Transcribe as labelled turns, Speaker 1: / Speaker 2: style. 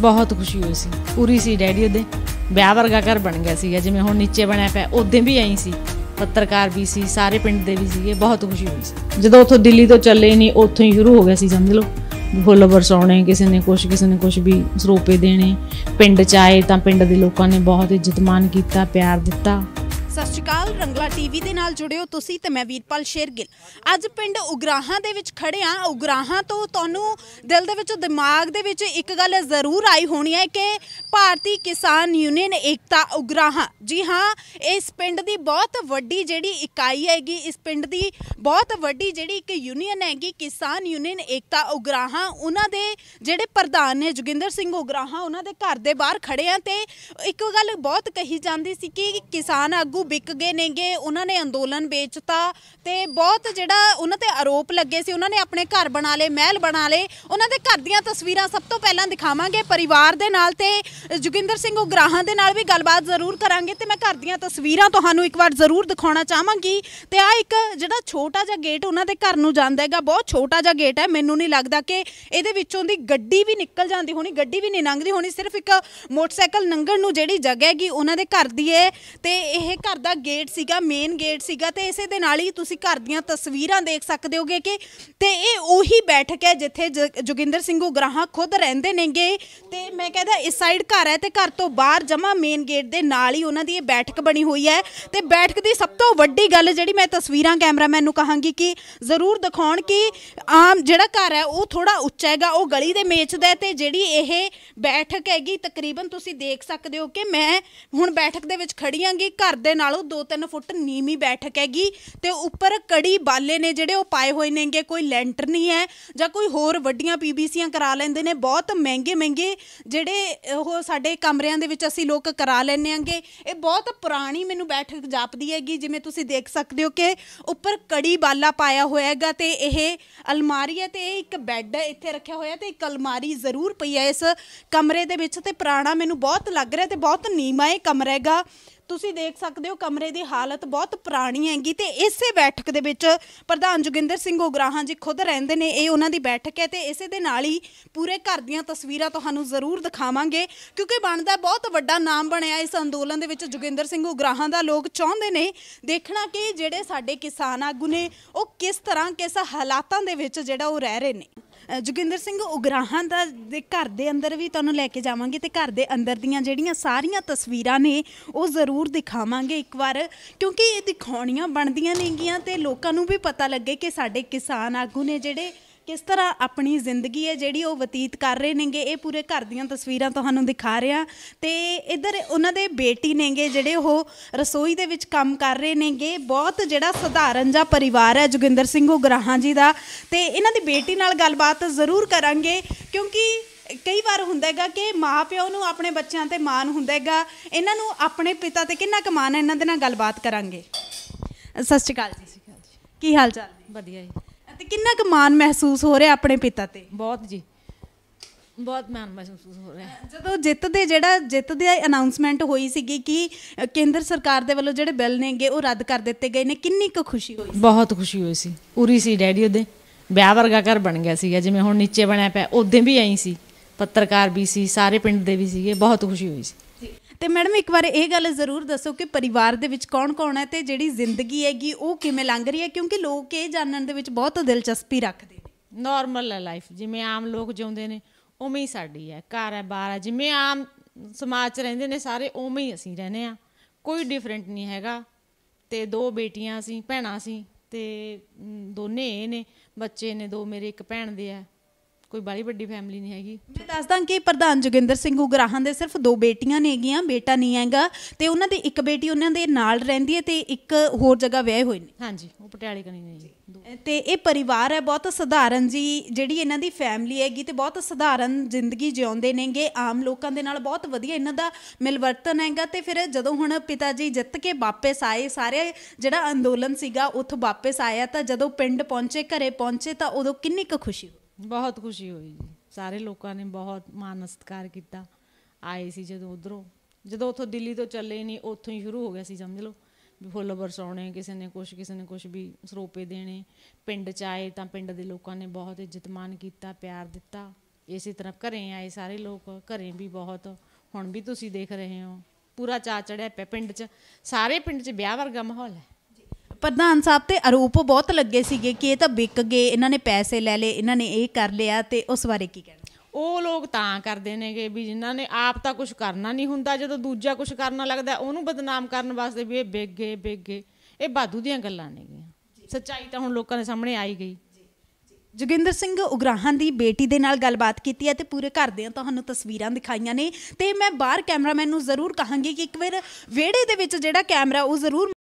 Speaker 1: ਬਹੁਤ ਖੁਸ਼ੀ ਹੋਈ ਸੀ ਪੂਰੀ ਸੀ ਡੈਡੀ ਉਹਦੇ ਵਿਆਹ ਵਰਗਾ ਘਰ ਬਣ ਗਿਆ ਸੀ ਜਿਵੇਂ ਹੁਣ ਨੀਚੇ ਬਣਿਆ ਪਿਆ ਉਦੋਂ ਵੀ ਐਂ ਸੀ ਪੱਤਰਕਾਰ ਵੀ ਸੀ ਸਾਰੇ ਪਿੰਡ ਦੇ ਵੀ ਸੀਗੇ ਬਹੁਤ ਖੁਸ਼ੀ ਹੋਈ ਸੀ ਜਦੋਂ ਉੱਥੋਂ ਦਿੱਲੀ ਤੋਂ ਚੱਲੇ ਨਹੀਂ ਉੱਥੋਂ ਹੀ ਸ਼ੁਰੂ ਹੋ ਗਿਆ ਸੀ ਸਮਝ ਲਓ ਫੁੱਲ ਵਰਸਾਉਣੇ ਕਿਸੇ ਨੇ ਕੁਛ ਕਿਸੇ ਨੇ ਕੁਛ ਵੀ ਸਰੋਪੇ ਦੇਣੇ ਪਿੰਡ ਚ ਆਏ ਤਾਂ ਪਿੰਡ ਦੇ ਲੋਕਾਂ ਨੇ ਬਹੁਤ ਇੱਜ਼ਤਮਾਨ ਕੀਤਾ ਪਿਆਰ ਦਿੱਤਾ
Speaker 2: ਸਤਿ ਸ਼੍ਰੀ ਅਕਾਲ ਰੰਗਲਾ ਟੀਵੀ ਦੇ ਨਾਲ ਜੁੜਿਓ ਤੁਸੀਂ ਤੇ ਮੈਂ ਵੀਰਪਾਲ ਸ਼ੇਰਗਿੱਲ ਅੱਜ ਪਿੰਡ ਉਗਰਾਹਾਂ ਦੇ ਵਿੱਚ ਖੜੇ ਆ ਉਗਰਾਹਾਂ ਤੋਂ ਤੁਹਾਨੂੰ ਦਿਲ ਦੇ ਵਿੱਚ ਦਿਮਾਗ ਦੇ ਵਿੱਚ ਇੱਕ ਗੱਲ ਜ਼ਰੂਰ ਆਈ ਹੋਣੀ ਹੈ ਕਿ ਭਾਰਤੀ ਕਿਸਾਨ ਯੂਨੀਅਨ ਏਕਤਾ ਉਗਰਾਹਾਂ ਜੀ ਹਾਂ ਇਸ ਪਿੰਡ ਦੀ ਬਹੁਤ ਵੱਡੀ ਜਿਹੜੀ ਇਕਾਈ ਹੈਗੀ ਇਸ ਪਿੰਡ ਦੀ ਬਹੁਤ ਵੱਡੀ ਜਿਹੜੀ ਇੱਕ ਯੂਨੀਅਨ ਹੈਗੀ ਕਿਸਾਨ ਯੂਨੀਅਨ ਏਕਤਾ ਉਗਰਾਹਾਂ ਉਹਨਾਂ ਦੇ ਜਿਹੜੇ ਪ੍ਰਧਾਨ ਨੇ ਜੋਗਿੰਦਰ ਸਿੰਘ ਉਗਰਾਹਾਂ ਉਹਨਾਂ ਦੇ ਘਰ ਦੇ ਬਾਹਰ ਖੜੇ ਆ ਤੇ ਇੱਕ ਗੱਲ ਬਹੁਤ ਕਹੀ ਜਾਂਦੀ ਸੀ ਕਿ ਕਿਸਾਨ ਆਗੂ ਆਗੂ ਵਿਕ ਗਏ ਨੇਗੇ ਉਹਨਾਂ ਨੇ ਅੰਦੋਲਨ ਵੇਚਤਾ ਤੇ ਬਹੁਤ ਜਿਹੜਾ ਉਹਨਾਂ ਤੇ ਆਰੋਪ ਲੱਗੇ ਸੀ ਉਹਨਾਂ ਨੇ ਆਪਣੇ ਘਰ ਬਣਾ ਲਏ ਮਹਿਲ ਬਣਾ ਲਏ ਉਹਨਾਂ ਦੇ ਘਰ ਦੀਆਂ ਤਸਵੀਰਾਂ ਸਭ ਤੋਂ ਪਹਿਲਾਂ ਦਿਖਾਵਾਂਗੇ ਪਰਿਵਾਰ ਦੇ ਨਾਲ ਤੇ ਜੁਗਿੰਦਰ ਸਿੰਘ ਉਗਰਾਹਾਂ ਦੇ ਨਾਲ ਵੀ ਗੱਲਬਾਤ ਜ਼ਰੂਰ ਕਰਾਂਗੇ ਤੇ ਮੈਂ ਘਰ ਦੀਆਂ ਤਸਵੀਰਾਂ ਤੁਹਾਨੂੰ ਇੱਕ ਵਾਰ ਜ਼ਰੂਰ ਦਿਖਾਉਣਾ ਚਾਹਾਂਗੀ ਤੇ ਆ ਇੱਕ ਜਿਹੜਾ ਛੋਟਾ ਜਿਹਾ ਗੇਟ ਉਹਨਾਂ ਦੇ ਘਰ ਨੂੰ ਜਾਂਦਾ ਹੈਗਾ ਬਹੁਤ ਛੋਟਾ ਜਿਹਾ ਗੇਟ ਹੈ ਮੈਨੂੰ ਨਹੀਂ ਲੱਗਦਾ ਕਿ ਇਹਦੇ ਵਿੱਚੋਂ ਦੀ ਗੱਡੀ ਵੀ ਨਿਕਲ ਜਾਂਦੀ ਹੋਣੀ ਗੱਡੀ ਵੀ ਨਹੀਂ ਲੰਘਦੀ ਹੋਣੀ ਸਿਰਫ ਇੱਕ ਮੋਟਰਸਾਈਕਲ ਲੰਘਣ ਨੂੰ ਜਿਹੜੀ ਜਗ੍ਹਾ ਹੈਗੀ ਉਹਨਾਂ ਦੇ ਘਰ ਦੀ ਹੈ ਤੇ ਇਹ ਘਰ ਦਾ ਗੇਟ ਸੀਗਾ ਮੇਨ ਗੇਟ ਸੀਗਾ ਤੇ ਇਸੇ ਦੇ ਨਾਲ ਹੀ ਤੁਸੀਂ ਘਰ ਦੀਆਂ ਤਸਵੀਰਾਂ ਦੇਖ ਸਕਦੇ ਹੋਗੇ ਕਿ ਤੇ ਇਹ ਉਹੀ ਬੈਠਕ ਹੈ ਜਿੱਥੇ ਜੋਗਿੰਦਰ ਸਿੰਘ ਉਗਰਾਹਾਂ ਖੁਦ ਰਹਿੰਦੇ ਨੇਗੇ ਤੇ ਮੈਂ ਕਹਿੰਦਾ ਇਸ ਸਾਈਡ ਘਰ ਹੈ ਤੇ ਘਰ ਤੋਂ ਬਾਹਰ ਜਮਾ ਮੇਨ ਗੇਟ ਦੇ ਨਾਲ ਹੀ ਉਹਨਾਂ ਦੀ ਇਹ ਬੈਠਕ ਬਣੀ ਹੋਈ ਹੈ ਤੇ ਬੈਠਕ ਦੀ ਸਭ ਤੋਂ ਵੱਡੀ ਗੱਲ ਜਿਹੜੀ ਮੈਂ ਤਸਵੀਰਾਂ ਕੈਮਰਾਮੈਨ ਨੂੰ ਕਹਾਂਗੀ ਕਿ ਜ਼ਰੂਰ ਦਿਖਾਉਣ ਕਿ ਆਮ ਜਿਹੜਾ ਘਰ ਹੈ ਉਹ ਥੋੜਾ ਉੱਚਾ ਹੈਗਾ ਉਹ ਗਲੀ ਦੇ ਮੇਚ ਦਾ ਤੇ ਜਿਹੜੀ ਇਹ ਬੈਠਕ ਹੈਗੀ ਤਕਰੀਬਨ ਤੁਸੀਂ ਦੇਖ ਸਕਦੇ ਹੋ ਕਿ ਮੈਂ ਹੁਣ ਬੈਠਕ ਦੇ ਵਿੱਚ ਖੜੀ ਆਂਗੀ ਘਰ ਦੇ ਨਾਲੋਂ 2-3 ਫੁੱਟ ਨੀਵੀਂ ਬੈਠਕ ਹੈਗੀ ਤੇ ਉੱਪਰ ਕੜੀ ਬਾਲੇ ਨੇ ਜਿਹੜੇ ਉਹ ਪਾਏ ਹੋਏ ਨੇਗੇ ਕੋਈ ਲੈਂਟਰ ਨਹੀਂ ਹੈ ਜਾਂ ਕੋਈ ਹੋਰ ਵੱਡੀਆਂ ਪੀਬੀਸੀਆਂ ਕਰਾ ਲੈਂਦੇ ਨੇ ਬਹੁਤ ਮਹਿੰਗੇ ਮਹਿੰਗੇ ਜਿਹੜੇ ਉਹ ਸਾਡੇ ਕਮਰਿਆਂ ਦੇ ਵਿੱਚ ਅਸੀਂ ਲੋਕ ਕਰਾ ਲੈਨੇ ਆਂਗੇ ਇਹ ਬਹੁਤ ਪੁਰਾਣੀ ਮੈਨੂੰ ਬੈਠਕ ਜਾਪਦੀ ਹੈਗੀ ਜਿਵੇਂ ਤੁਸੀਂ ਦੇਖ ਸਕਦੇ ਹੋ ਕਿ ਉੱਪਰ ਕੜੀ ਬਾਲਾ ਪਾਇਆ ਹੋਇਆ ਹੈਗਾ ਤੇ ਇਹ ਅਲਮਾਰੀ ਹੈ ਤੇ ਇਹ ਇੱਕ ਬੈੱਡ ਇੱਥੇ ਰੱਖਿਆ ਹੋਇਆ ਤੇ ਇੱਕ ਅਲਮਾਰੀ ਜ਼ਰੂਰ ਪਈ ਹੈ ਇਸ ਕਮਰੇ ਦੇ ਵਿੱਚ ਤੇ ਪੁਰਾਣਾ ਮੈਨੂੰ ਬਹੁਤ ਲੱਗ ਰਿਹਾ ਤੇ ਬਹੁਤ ਨੀਮਾ ਇਹ ਕਮਰਾ ਹੈਗਾ ਤੁਸੀਂ ਦੇਖ ਸਕਦੇ ਹੋ ਕਮਰੇ ਦੀ ਹਾਲਤ ਬਹੁਤ ਪੁਰਾਣੀ ਹੈਗੀ ਤੇ ਇਸੇ ਬੈਠਕ ਦੇ ਵਿੱਚ ਪ੍ਰਧਾਨ ਜੋਗਿੰਦਰ ਸਿੰਘ ਉਗਰਾਹਾਂ ਜੀ ਖੁਦ ਰਹਿੰਦੇ ਨੇ ਇਹ ਉਹਨਾਂ ਦੀ ਬੈਠਕ ਹੈ ਤੇ ਇਸੇ ਦੇ ਨਾਲ ਹੀ ਪੂਰੇ ਘਰ ਦੀਆਂ ਤਸਵੀਰਾਂ ਤੁਹਾਨੂੰ ਜ਼ਰੂਰ ਦਿਖਾਵਾਂਗੇ ਕਿਉਂਕਿ ਬਣਦਾ ਬਹੁਤ ਵੱਡਾ ਨਾਮ ਬਣਿਆ ਇਸ ਅੰਦੋਲਨ ਦੇ ਵਿੱਚ ਜੋਗਿੰਦਰ ਸਿੰਘ ਉਗਰਾਹਾਂ ਦਾ ਲੋਕ ਚਾਹੁੰਦੇ ਨੇ ਦੇਖਣਾ ਕਿ ਜਿਹੜੇ ਸਾਡੇ ਕਿਸਾਨ ਆਗੂ ਨੇ ਉਹ ਕਿਸ ਤਰ੍ਹਾਂ ਕਿਸ ਹਾਲਾਤਾਂ ਦੇ ਵਿੱਚ ਜਿਹੜਾ ਉਹ ਰਹਿ ਰਹੇ ਨੇ ਜੋਗਿੰਦਰ ਸਿੰਘ ਉਗਰਾਹਾਂ ਦਾ ਦੇ ਘਰ ਦੇ ਅੰਦਰ ਵੀ ਤੁਹਾਨੂੰ ਲੈ ਕੇ ਜਾਵਾਂਗੇ ਤੇ ਘਰ ਦੇ ਅੰਦਰ ਦੀਆਂ ਜਿਹੜੀਆਂ ਸਾਰੀਆਂ ਤਸਵੀਰਾਂ ਨੇ ਉਹ ਜ਼ਰੂਰ ਦਿਖਾਵਾਂਗੇ ਇੱਕ ਵਾਰ ਕਿਉਂਕਿ ਇਹ ਦਿਖਾਉਣੀਆਂ ਬਣਦੀਆਂ ਨੇਗੀਆਂ ਤੇ ਲੋਕਾਂ ਨੂੰ ਵੀ ਪਤਾ ਲੱਗੇ ਕਿ ਸਾਡੇ ਕਿਸਾਨ ਆਗੂ ਨੇ ਜਿਹੜੇ ਕਿਸ ਤਰ੍ਹਾਂ ਆਪਣੀ ਜ਼ਿੰਦਗੀ ਹੈ ਜਿਹੜੀ ਉਹ ਬਤੀਤ ਕਰ ਰਹੇ ਨੇਗੇ ਇਹ ਪੂਰੇ ਘਰ ਦੀਆਂ ਤਸਵੀਰਾਂ ਤੁਹਾਨੂੰ ਦਿਖਾ ਰਿਹਾ ਤੇ ਇਧਰ ਉਹਨਾਂ ਦੇ ਬੇਟੀ ਨੇਗੇ ਜਿਹੜੇ ਉਹ ਰਸੋਈ ਦੇ ਵਿੱਚ ਕੰਮ ਕਰ ਰਹੇ ਨੇਗੇ ਬਹੁਤ ਜਿਹੜਾ ਸਧਾਰਨ ਜਿਹਾ ਪਰਿਵਾਰ ਹੈ ਜੋਗਿੰਦਰ ਸਿੰਘ ਉਗਰਾਹਾਂ ਜੀ ਦਾ ਤੇ ਇਹਨਾਂ ਦੀ ਬੇਟੀ ਨਾਲ ਗੱਲਬਾਤ ਜ਼ਰੂਰ ਕਰਾਂਗੇ ਕਿਉਂਕਿ ਕਈ ਵਾਰ ਹੁੰਦਾ ਹੈਗਾ ਕਿ ਮਾਪਿਓ ਨੂੰ ਆਪਣੇ ਬੱਚਿਆਂ ਤੇ ਮਾਣ ਹੁੰਦਾ ਹੈਗਾ ਇਹਨਾਂ ਨੂੰ ਆਪਣੇ ਪਿਤਾ ਤੇ ਕਿੰਨਾ ਕਮਾਨ ਹੈ ਇਹਨਾਂ ਦੇ ਨਾਲ ਗੱਲਬਾਤ ਕਰਾਂਗੇ ਸਤਿ ਸ਼੍ਰੀ ਅਕਾਲ ਜੀ ਕੀ ਹਾਲ ਚਾਲ ਵਧੀਆ ਜੀ ਤੇ ਕਿੰਨਾ ਕੁ ਮਾਣ ਮਹਿਸੂਸ ਹੋ ਰਿਹਾ ਆਪਣੇ ਪਿਤਾ ਤੇ
Speaker 1: ਬਹੁਤ ਜੀ ਬਹੁਤ ਮਾਣ ਮਹਿਸੂਸ ਹੋ
Speaker 2: ਰਿਹਾ ਜਦੋਂ ਜਿੱਤ ਦੇ ਜਿਹੜਾ ਜਿੱਤ ਦੇ ਅਨਾਉਂਸਮੈਂਟ ਹੋਈ ਸੀਗੀ ਕਿ ਕੇਂਦਰ ਸਰਕਾਰ ਦੇ ਵੱਲੋਂ ਜਿਹੜੇ ਬਿੱਲ ਨੇਗੇ ਉਹ ਰੱਦ ਕਰ ਦਿੱਤੇ ਗਏ ਨੇ ਕਿੰਨੀ ਕੁ ਖੁਸ਼ੀ ਹੋਈ
Speaker 1: ਬਹੁਤ ਖੁਸ਼ੀ ਹੋਈ ਸੀ ਪੂਰੀ ਸੀ ਡੈਡੀ ਉਹਦੇ ਵਿਆਹ ਵਰਗਾ ਘਰ ਬਣ ਗਿਆ ਸੀਗਾ ਜਿਵੇਂ ਹੁਣ ਨੀਚੇ ਬਣਿਆ ਪਿਆ ਉਦੋਂ ਵੀ ਆਈ ਸੀ ਪੱਤਰਕਾਰ ਵੀ ਸੀ ਸਾਰੇ ਪਿੰਡ ਦੇ ਵੀ ਸੀਗੇ ਬਹੁਤ ਖੁਸ਼ੀ ਹੋਈ ਸੀ ਤੇ ਮੈਡਮ
Speaker 2: ਇੱਕ ਵਾਰ ਇਹ ਗੱਲ ਜ਼ਰੂਰ ਦੱਸੋ ਕਿ ਪਰਿਵਾਰ ਦੇ ਵਿੱਚ ਕੌਣ-ਕੌਣ ਹੈ ਤੇ ਜਿਹੜੀ ਜ਼ਿੰਦਗੀ ਹੈਗੀ ਉਹ ਕਿਵੇਂ ਲੰਘ ਰਹੀ ਹੈ
Speaker 1: ਕਿਉਂਕਿ ਲੋਕ ਇਹ ਜਾਣਨ ਦੇ ਵਿੱਚ
Speaker 2: ਬਹੁਤ ਦਿਲਚਸਪੀ ਰੱਖਦੇ
Speaker 1: ਨੇ ਨਾਰਮਲ ਹੈ ਲਾਈਫ ਜਿਵੇਂ ਆਮ ਲੋਕ ਜਿਉਂਦੇ ਨੇ ਉਵੇਂ ਹੀ ਸਾਡੀ ਹੈ ਘਰ ਹੈ ਬਾਹਰ ਹੈ ਜਿਵੇਂ ਆਮ ਸਮਾਜ 'ਚ ਰਹਿੰਦੇ ਨੇ ਸਾਰੇ ਉਵੇਂ ਹੀ ਅਸੀਂ ਰਹਨੇ ਆ ਕੋਈ ਡਿਫਰੈਂਟ ਨਹੀਂ ਹੈਗਾ ਤੇ ਦੋ ਬੇਟੀਆਂ ਸੀ ਭੈਣਾਂ ਸੀ ਤੇ ਦੋਨੇ ਇਹ ਨੇ ਬੱਚੇ ਨੇ ਦੋ ਮੇਰੇ ਇੱਕ ਭੈਣ ਦੇ ਆ ਕੋਈ ਬੜੀ ਵੱਡੀ ਫੈਮਿਲੀ ਨਹੀਂ ਹੈਗੀ
Speaker 2: ਮੈਂ ਦੱਸਦਾ ਕਿ ਪ੍ਰਧਾਨ ਜੋਗਿੰਦਰ ਸਿੰਘ ਉਗਰਾਹਾਂ ਦੇ ਸਿਰਫ ਦੋ ਬੇਟੀਆਂ ਨੇਗੀਆਂ ਬੇਟਾ ਨਹੀਂ ਹੈਗਾ ਤੇ ਉਹਨਾਂ ਦੀ ਇੱਕ ਬੇਟੀ ਉਹਨਾਂ ਦੇ ਨਾਲ ਰਹਿੰਦੀ ਹੈ ਤੇ ਇੱਕ ਹੋਰ ਜਗ੍ਹਾ ਵਿਆਹੇ ਹੋਏ ਨੇ
Speaker 1: ਹਾਂਜੀ ਉਹ ਪਟਿਆਲੇ ਕਨੀ ਨੇ
Speaker 2: ਜੀ ਤੇ ਇਹ ਪਰਿਵਾਰ ਹੈ ਬਹੁਤ ਸਧਾਰਨ ਜੀ ਜਿਹੜੀ ਇਹਨਾਂ ਦੀ ਫੈਮਿਲੀ ਹੈਗੀ ਤੇ ਬਹੁਤ ਸਧਾਰਨ ਜ਼ਿੰਦਗੀ ਜਿਉਂਦੇ ਨੇਗੇ ਆਮ ਲੋਕਾਂ ਦੇ ਨਾਲ ਬਹੁਤ ਵਧੀਆ ਇਹਨਾਂ ਦਾ ਮਿਲਵਰਤਨ ਹੈਗਾ ਤੇ ਫਿਰ ਜਦੋਂ ਹੁਣ ਪਿਤਾ ਜੀ ਜਿੱਤ ਕੇ ਵਾਪਸ ਆਏ ਸਾਰੇ ਜਿਹੜਾ ਅੰਦੋਲਨ ਸੀਗਾ ਉੱਥੋਂ ਵਾਪਸ ਆਇਆ ਤਾਂ ਜਦੋਂ ਪਿੰਡ ਪਹੁੰਚੇ ਘਰੇ ਪਹੁੰਚੇ ਤਾਂ ਉਦੋਂ ਕਿੰਨੀ ਕੁ ਖੁਸ਼ੀ ਹੋਈ
Speaker 1: ਬਹੁਤ ਖੁਸ਼ੀ ਹੋਈ ਜੀ ਸਾਰੇ ਲੋਕਾਂ ਨੇ ਬਹੁਤ ਮਾਨ ਸਤਿਕਾਰ ਕੀਤਾ ਆਏ ਸੀ ਜਦੋਂ ਉਧਰੋਂ ਜਦੋਂ ਉਥੋਂ ਦਿੱਲੀ ਤੋਂ ਚੱਲੇ ਨਹੀਂ ਉਥੋਂ ਹੀ ਸ਼ੁਰੂ ਹੋ ਗਿਆ ਸੀ ਸਮਝ ਲਓ ਵੀ ਫੁੱਲ ਬਰਸਾਉਣੇ ਕਿਸੇ ਨੇ ਕੁਛ ਕਿਸੇ ਨੇ ਕੁਝ ਵੀ ਸਰੋਪੇ ਦੇਣੇ ਪਿੰਡ ਚ ਆਏ ਤਾਂ ਪਿੰਡ ਦੇ ਲੋਕਾਂ ਨੇ ਬਹੁਤ ਇੱਜ਼ਤ ਮਾਨ ਕੀਤਾ ਪਿਆਰ ਦਿੱਤਾ ਇਸੇ ਤਰ੍ਹਾਂ ਘਰੇ ਆਏ ਸਾਰੇ ਲੋਕ ਘਰੇ ਵੀ ਬਹੁਤ ਹੁਣ ਵੀ ਤੁਸੀਂ ਦੇਖ ਰਹੇ ਹੋ ਪੂਰਾ ਚਾ ਚੜਿਆ ਪਿੰਡ ਚ ਸਾਰੇ ਪਿੰਡ ਚ ਵਿਆਹ ਵਰਗਾ ਮਾਹੌਲ ਹੈ
Speaker 2: ਪ੍ਰਧਾਨ ਸਾਹਿਬ ਤੇ ਆਰੋਪ ਬਹੁਤ ਲੱਗੇ ਸੀਗੇ ਕਿ ਇਹ ਤਾਂ ਵਿਕ ਗਏ ਇਹਨਾਂ ਨੇ ਪੈਸੇ ਲੈ ਲਏ ਇਹਨਾਂ ਨੇ ਇਹ ਕਰ ਲਿਆ ਤੇ ਉਸ ਬਾਰੇ ਕੀ ਕਹਿਣਾ
Speaker 1: ਉਹ ਲੋਕ ਤਾਂ ਕਰਦੇ ਨੇਗੇ ਵੀ ਜਿਨ੍ਹਾਂ ਨੇ ਆਪ ਤਾਂ ਕੁਝ ਕਰਨਾ ਨਹੀਂ ਹੁੰਦਾ ਜਦੋਂ ਦੂਜਾ ਕੁਝ ਕਰਨਾ ਲੱਗਦਾ ਉਹਨੂੰ ਬਦਨਾਮ ਕਰਨ ਵਾਸਤੇ ਵੀ ਇਹ ਗਏ ਵਿਕ ਗਏ ਇਹ ਬਾਦੂ ਦੀਆਂ ਗੱਲਾਂ ਨੇਗੀਆਂ ਸੱਚਾਈ ਤਾਂ ਹੁਣ ਲੋਕਾਂ ਦੇ ਸਾਹਮਣੇ ਆਈ ਗਈ
Speaker 2: ਜਗਿੰਦਰ ਸਿੰਘ ਉਗਰਾਹਾਂ ਦੀ ਬੇਟੀ ਦੇ ਨਾਲ ਗੱਲਬਾਤ ਕੀਤੀ ਹੈ ਤੇ ਪੂਰੇ ਘਰ ਦੇ ਤੁਹਾਨੂੰ ਤਸਵੀਰਾਂ ਦਿਖਾਈਆਂ ਨੇ ਤੇ ਮੈਂ ਬਾਹਰ ਕੈਮਰਾਮੈਨ ਨੂੰ ਜ਼ਰੂਰ ਕਹਾਂਗੀ ਕਿ ਇੱਕ ਵਾਰ ਵਿਹੜੇ ਦੇ ਵਿੱਚ ਜਿਹੜਾ ਕੈਮਰਾ ਉਹ ਜ਼ਰੂਰ